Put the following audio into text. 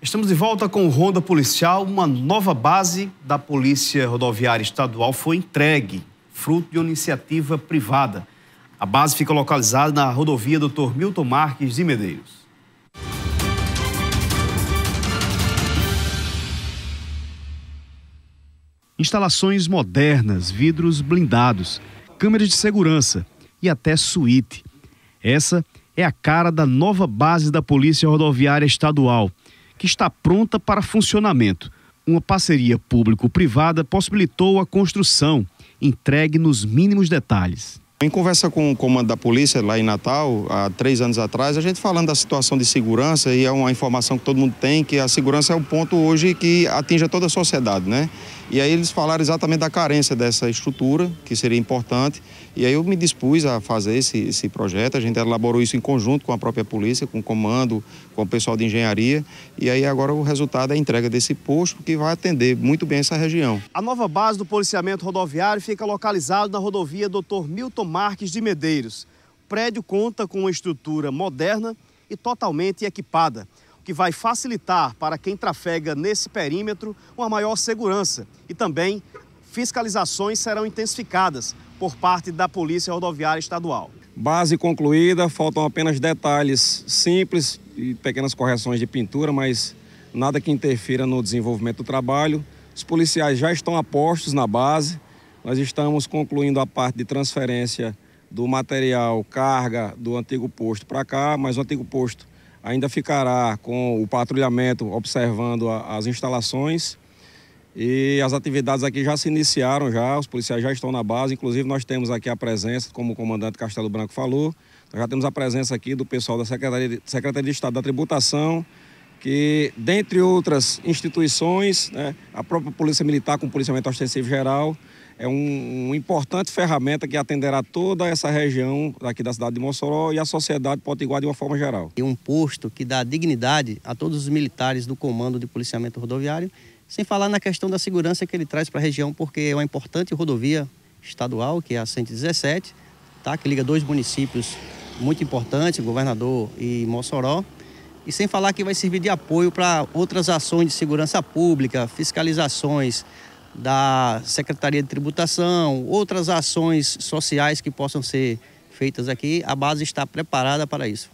Estamos de volta com o Ronda Policial. Uma nova base da Polícia Rodoviária Estadual foi entregue, fruto de uma iniciativa privada. A base fica localizada na rodovia Dr. Milton Marques de Medeiros. Instalações modernas, vidros blindados, câmeras de segurança e até suíte. Essa é a cara da nova base da Polícia Rodoviária Estadual – que está pronta para funcionamento. Uma parceria público-privada possibilitou a construção, entregue nos mínimos detalhes. Em conversa com o comando da polícia lá em Natal, há três anos atrás, a gente falando da situação de segurança, e é uma informação que todo mundo tem, que a segurança é o ponto hoje que atinge toda a sociedade, né? E aí eles falaram exatamente da carência dessa estrutura, que seria importante. E aí eu me dispus a fazer esse, esse projeto. A gente elaborou isso em conjunto com a própria polícia, com o comando, com o pessoal de engenharia. E aí agora o resultado é a entrega desse posto que vai atender muito bem essa região. A nova base do policiamento rodoviário fica localizada na rodovia Dr. Milton Marques de Medeiros. O prédio conta com uma estrutura moderna e totalmente equipada que vai facilitar para quem trafega nesse perímetro uma maior segurança e também fiscalizações serão intensificadas por parte da Polícia Rodoviária Estadual. Base concluída, faltam apenas detalhes simples e pequenas correções de pintura, mas nada que interfira no desenvolvimento do trabalho. Os policiais já estão apostos na base, nós estamos concluindo a parte de transferência do material, carga do antigo posto para cá, mas o antigo posto ainda ficará com o patrulhamento observando a, as instalações e as atividades aqui já se iniciaram já, os policiais já estão na base, inclusive nós temos aqui a presença, como o comandante Castelo Branco falou, nós já temos a presença aqui do pessoal da Secretaria de, Secretaria de Estado da Tributação, que, dentre outras instituições, né, a própria Polícia Militar, com o policiamento ostensivo geral, é um, um importante ferramenta que atenderá toda essa região aqui da cidade de Mossoró e a sociedade potiguar de uma forma geral. E um posto que dá dignidade a todos os militares do Comando de Policiamento Rodoviário, sem falar na questão da segurança que ele traz para a região, porque é uma importante rodovia estadual, que é a 117, tá? que liga dois municípios muito importantes, Governador e Mossoró. E sem falar que vai servir de apoio para outras ações de segurança pública, fiscalizações, da Secretaria de Tributação, outras ações sociais que possam ser feitas aqui, a base está preparada para isso.